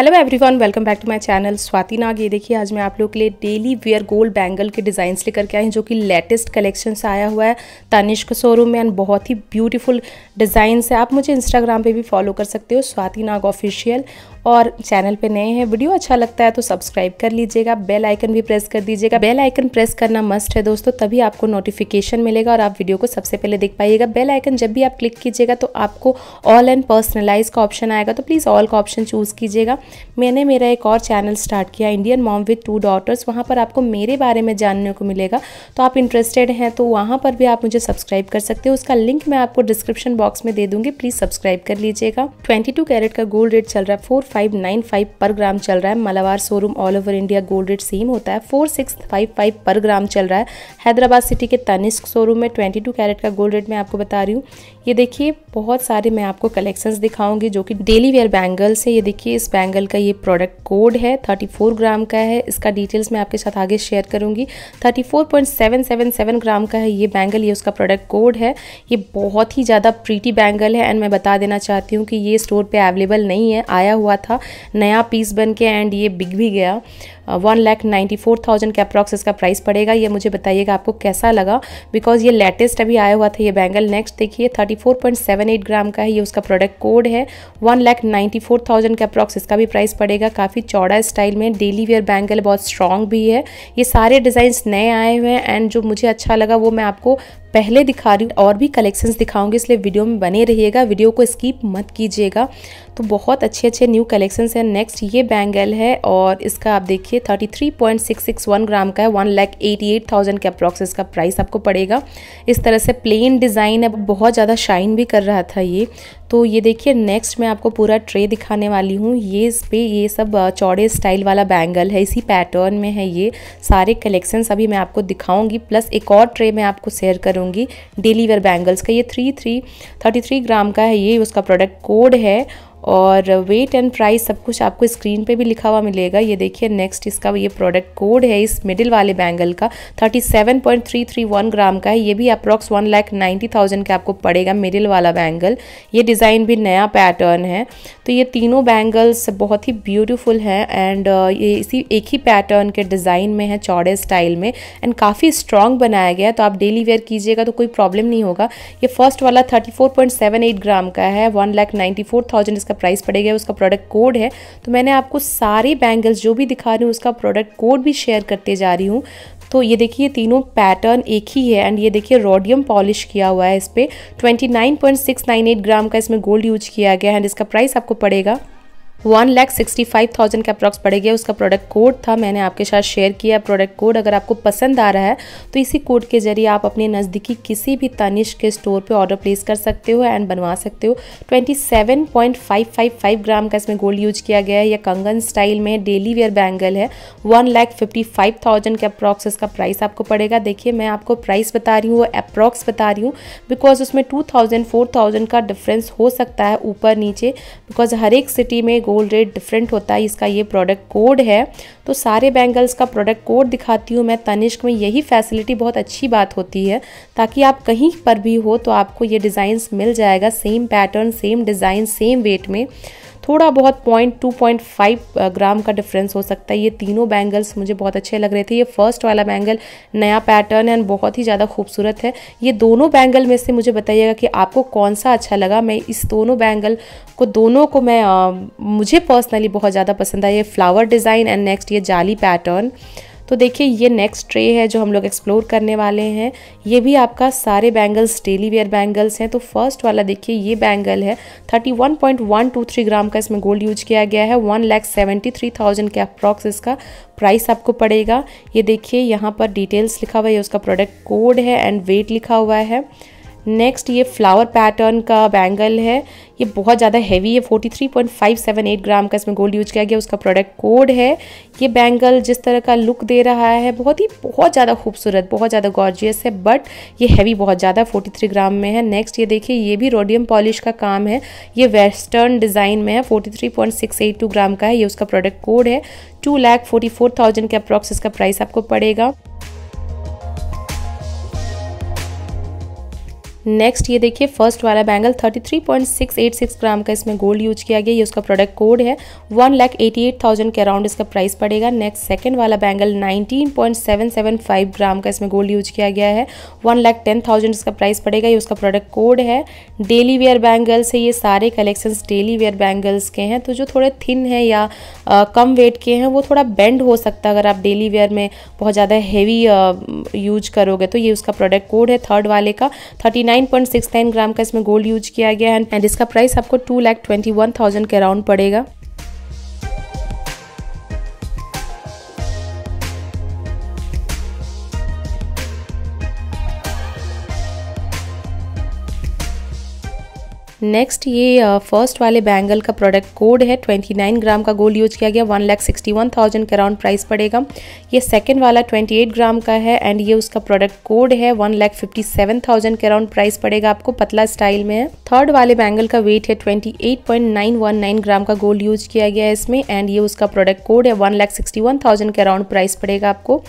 hello everyone welcome back to my channel Swati Nag ये देखिए आज मैं आप लोग के लिए डेली वेयर गोल्ड बैंगल के डिज़ाइंस लेकर के आई हूँ जो कि लेटेस्ट कलेक्शन से आया हुआ है तनिष्क शोरूम में एंड बहुत ही ब्यूटीफुल डिज़ाइंस है आप मुझे इंस्टाग्राम पे भी फॉलो कर सकते हो स्वाति नाग ऑफिशियल और चैनल पे नए हैं वीडियो अच्छा लगता है तो सब्सक्राइब कर लीजिएगा बेल आइकन भी प्रेस कर दीजिएगा बेल आइकन प्रेस करना मस्ट है दोस्तों तभी आपको नोटिफिकेशन मिलेगा और आप वीडियो को सबसे पहले देख पाइएगा बेल आइकन जब भी आप क्लिक कीजिएगा तो आपको ऑल एंड पर्सनलाइज का ऑप्शन आएगा तो प्लीज़ ऑल का ऑप्शन चूज़ कीजिएगा मैंने मेरा एक और चैनल स्टार्ट किया Indian mom with two daughters वहाँ पर आपको मेरे बारे में जानने को मिलेगा तो आप इंटरेस्टेड हैं तो वहाँ पर भी आप मुझे सब्सक्राइब कर सकते हो उसका लिंक मैं आपको डिस्क्रिप्शन बॉक्स में दे दूँगी प्लीज़ सब्सक्राइब कर लीजिएगा ट्वेंटी टू कैरेट का गोल्ड रेट चल रहा है फोर फाइव नाइन फाइव पर ग्राम चल रहा है Malabar showroom all over India gold rate same होता है फोर सिक्स फाइव फाइव पर ग्राम चल रहा है हैदराबाद सिटी के तनिष्क शोरूम में ट्वेंटी टू कैरेट का गोल्ड रेट मैं आपको बता रही हूँ ये देखिए बहुत सारे मैं आपको कलेक्शंस दिखाऊंगी जो कि डेली वेयर बैंगल्स है ये देखिए इस बैंगल बैंगल का ये प्रोडक्ट कोड है 34 ग्राम का है इसका डिटेल्स मैं आपके साथ आगे शेयर करूंगी 34.777 ग्राम का है ये बैंगल ये उसका प्रोडक्ट कोड है ये बहुत ही ज़्यादा प्रीटी बैंगल है एंड मैं बता देना चाहती हूँ कि ये स्टोर पर अवेलेबल नहीं है आया हुआ था नया पीस बन के एंड ये बिक भी गया one lakh ninety four thousand के अप्रॉक्स इसका प्राइस पड़ेगा ये मुझे बताइएगा आपको कैसा लगा बिकॉज ये लेटेस्ट अभी आया हुआ था ये बैंगल नेक्स्ट देखिए thirty four point seven eight gram का है ये उसका प्रोडक्ट कोड है one lakh ninety four thousand के अप्रॉक्स इसका भी प्राइस पड़ेगा काफ़ी चौड़ा स्टाइल में डेली वेयर बैंगल बहुत स्ट्रॉन्ग भी है ये सारे डिज़ाइंस नए आए हुए हैं एंड जो मुझे अच्छा लगा वो मैं आपको पहले दिखा रही हूँ और भी कलेक्शंस दिखाऊंगी इसलिए वीडियो में बने रहिएगा वीडियो को स्किप मत कीजिएगा तो बहुत अच्छे अच्छे न्यू कलेक्शंस हैं नेक्स्ट ये बैंगल है और इसका आप देखिए 33.661 ग्राम का है one lakh eighty eight thousand के अप्रॉक्स इसका प्राइस आपको पड़ेगा इस तरह से प्लेन डिज़ाइन है बहुत ज़्यादा शाइन भी कर रहा था ये तो ये देखिए नेक्स्ट मैं आपको पूरा ट्रे दिखाने वाली हूँ ये इस पर ये सब चौड़े स्टाइल वाला बैंगल है इसी पैटर्न में है ये सारे कलेक्शंस अभी मैं आपको दिखाऊँगी प्लस एक और ट्रे मैं आपको शेयर करूँ करूँगी डेली वेयर बैंगल्स का ये three three thirty three gram का है ये उसका प्रोडक्ट कोड है और वेट एंड प्राइस सब कुछ आपको स्क्रीन पे भी लिखा हुआ मिलेगा ये देखिए नेक्स्ट इसका ये प्रोडक्ट कोड है इस मिडिल वाले बैंगल का 37.331 ग्राम का है ये भी approx one lakh ninety thousand का आपको पड़ेगा मिडिल वाला बैंगल ये डिज़ाइन भी नया पैटर्न है तो ये तीनों बैंगल्स बहुत ही ब्यूटीफुल हैं एंड uh, ये इसी एक ही पैटर्न के डिज़ाइन में है चौड़े स्टाइल में एंड काफ़ी स्ट्रॉन्ग बनाया गया तो आप डेली वेयर कीजिएगा तो कोई प्रॉब्लम नहीं होगा ये फर्स्ट वाला थर्टी ग्राम का है one lakh ninety four thousand इसका प्राइस पड़ेगा उसका प्रोडक्ट कोड है तो मैंने आपको सारे बैंगल्स जो भी दिखा रही हूँ उसका प्रोडक्ट कोड भी शेयर करते जा रही हूँ तो ये देखिए तीनों पैटर्न एक ही है एंड ये देखिए रोडियम पॉलिश किया हुआ है इस पर ट्वेंटी ग्राम का इसमें गोल्ड यूज किया गया है एंड इसका प्राइस आपको पड़ेगा one lakh sixty five thousand का अप्रॉक्स पड़ेगा उसका प्रोडक्ट कोड था मैंने आपके साथ शेयर किया प्रोडक्ट कोड अगर आपको पसंद आ रहा है तो इसी कोड के जरिए आप अपने नज़दीकी किसी भी तनिश के स्टोर पे ऑर्डर प्लेस कर सकते हो एंड बनवा सकते हो twenty seven point five five five gram का इसमें गोल्ड यूज किया गया है यह कंगन स्टाइल में डेली वेयर बैंगल है one lakh fifty five thousand के अप्रॉक्स इसका प्राइस आपको पड़ेगा देखिए मैं आपको प्राइस बता रही हूँ वो अप्रॉक्स बता रही हूँ बिकॉज उसमें टू थाउजेंड फोर थाउजेंड का डिफरेंस हो सकता है ऊपर नीचे बिकॉज हर एक सिटी में गोल्ड रेट डिफरेंट होता है इसका ये प्रोडक्ट कोड है तो सारे बैंगल्स का प्रोडक्ट कोड दिखाती हूँ मैं तनिष्क में यही फैसिलिटी बहुत अच्छी बात होती है ताकि आप कहीं पर भी हो तो आपको ये डिज़ाइंस मिल जाएगा same pattern same design same weight में थोड़ा बहुत point two point five gram का डिफरेंस हो सकता है ये तीनों बैंगल्स मुझे बहुत अच्छे लग रहे थे ये फर्स्ट वाला बैंगल नया पैटर्न एंड बहुत ही ज़्यादा खूबसूरत है ये दोनों बैंगल में से मुझे बताइएगा कि आपको कौन सा अच्छा लगा मैं इस दोनों बैंगल को दोनों को मैं आ, uh, मुझे पर्सनली बहुत ज़्यादा पसंद आया ये फ्लावर डिज़ाइन एंड नेक्स्ट ये जाली पैटर्न तो देखिए ये नेक्स्ट ट्रे है जो हम लोग एक्सप्लोर करने वाले हैं ये भी आपका सारे बैंगल्स डेली वेयर बैंगल्स हैं तो फर्स्ट वाला देखिए ये बैंगल है thirty one point one two three gram का इसमें गोल्ड यूज किया गया है one lakh seventy three thousand के अप्रॉक्स इसका प्राइस आपको पड़ेगा ये देखिए यहाँ पर डिटेल्स लिखा हुआ है उसका प्रोडक्ट कोड है एंड वेट लिखा हुआ है नेक्स्ट ये फ्लावर पैटर्न का बैंगल है ये बहुत ज़्यादा हैवी है 43.578 ग्राम का इसमें गोल्ड यूज किया गया उसका प्रोडक्ट कोड है ये बैंगल जिस तरह का लुक दे रहा है बहुत ही बहुत ज़्यादा खूबसूरत बहुत ज़्यादा गॉर्जियस है बट ये हैवी बहुत ज़्यादा 43 ग्राम में है नेक्स्ट ये देखिए ये भी रोडियम पॉलिश का काम है ये वेस्टर्न डिज़ाइन में है फोर्टी ग्राम का है ये उसका प्रोडक्ट कोड है two lakh forty four thousand के अप्रॉक्स इसका प्राइस आपको पड़ेगा नेक्स्ट ये देखिए फर्स्ट वाला बैंगल 33.686 ग्राम का इसमें गोल्ड यूज किया गया ये उसका प्रोडक्ट कोड है one lakh eighty eight thousand के अराउंड इसका प्राइस पड़ेगा नेक्स्ट सेकंड वाला बैंगल 19.775 ग्राम का इसमें गोल्ड यूज किया गया है वन लाख टेन थाउजेंड इसका प्राइस पड़ेगा ये उसका प्रोडक्ट कोड है डेली वेयर बैंगल्स है ये सारे कलेक्शंस डेली वेयर बैंगल्स के हैं तो जो थोड़े थिन है या आ, कम वेट के हैं वो थोड़ा बेंड हो सकता है अगर आप डेली वेयर में बहुत ज़्यादा हैवी यूज करोगे तो ये उसका प्रोडक्ट कोड है थर्ड वाले का थर्टी नाइन 9.69 ग्राम का इसमें गोल्ड यूज किया गया है एंड इसका प्राइस आपको two lakh twenty one thousand के अराउंड पड़ेगा नेक्स्ट ये फर्स्ट uh, वाले बैंगल का प्रोडक्ट कोड है 29 ग्राम का गोल्ड यूज किया गया one lakh sixty one thousand के अराउंड प्राइस पड़ेगा ये सेकेंड वाला 28 ग्राम का है एंड ये उसका प्रोडक्ट कोड है one lakh fifty seven thousand के अराउंड प्राइस पड़ेगा आपको पतला स्टाइल में है थर्ड वाले बैंगल का वेट है twenty eight point nine one nine gram का गोल्ड यूज किया गया है इसमें एंड ये उसका प्रोडक्ट कोड है वन सिक्सटी वन थाउजेंड के अराउंड प्राइस पड़ेगा आपको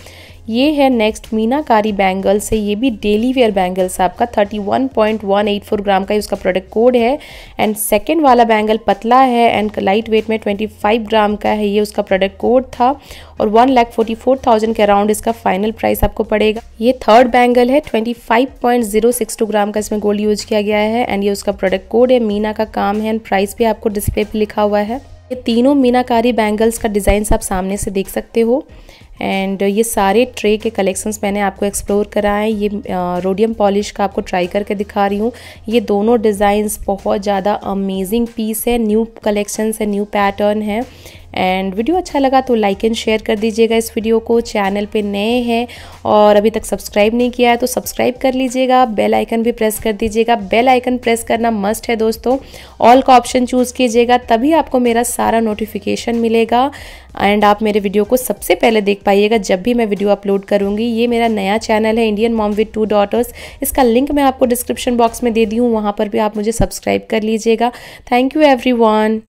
ये है नेक्स्ट मीनाकारी बैंगल्स है ये भी डेली वेयर बैंगल्स है आपका thirty one point one eight four gram का उसका प्रोडक्ट कोड है एंड सेकेंड वाला बैंगल पतला है एंड लाइट वेट में ट्वेंटी फाइव ग्राम का है ये उसका प्रोडक्ट कोड था और one lakh forty four thousand के अराउंड इसका फाइनल प्राइस आपको पड़ेगा ये थर्ड बैंगल है twenty five point zero six two gram का इसमें गोल्ड यूज किया गया है एंड ये उसका प्रोडक्ट कोड है मीना का काम है एंड प्राइस भी आपको डिस्प्ले पर लिखा हुआ है ये तीनों मीनाकारी बैंगल्स का डिज़ाइन आप सामने से देख सकते हो एंड uh, ये सारे ट्रे के कलेक्शंस मैंने आपको एक्सप्लोर कराए ये रोडियम uh, पॉलिश का आपको ट्राई करके दिखा रही हूँ ये दोनों डिज़ाइंस बहुत ज़्यादा अमेजिंग पीस है न्यू कलेक्शंस है न्यू पैटर्न है एंड वीडियो अच्छा लगा तो लाइक एंड शेयर कर दीजिएगा इस वीडियो को चैनल पे नए हैं और अभी तक सब्सक्राइब नहीं किया है तो सब्सक्राइब कर लीजिएगा बेल आइकन भी प्रेस कर दीजिएगा बेल आइकन प्रेस करना मस्ट है दोस्तों ऑल का ऑप्शन चूज़ कीजिएगा तभी आपको मेरा सारा नोटिफिकेशन मिलेगा एंड आप मेरे वीडियो को सबसे पहले देख पाइएगा जब भी मैं वीडियो अपलोड करूँगी ये मेरा नया चैनल है Indian mom with two daughters इसका लिंक मैं आपको डिस्क्रिप्शन बॉक्स में दे दी हूँ वहाँ पर भी आप मुझे सब्सक्राइब कर लीजिएगा थैंक यू एवरीवन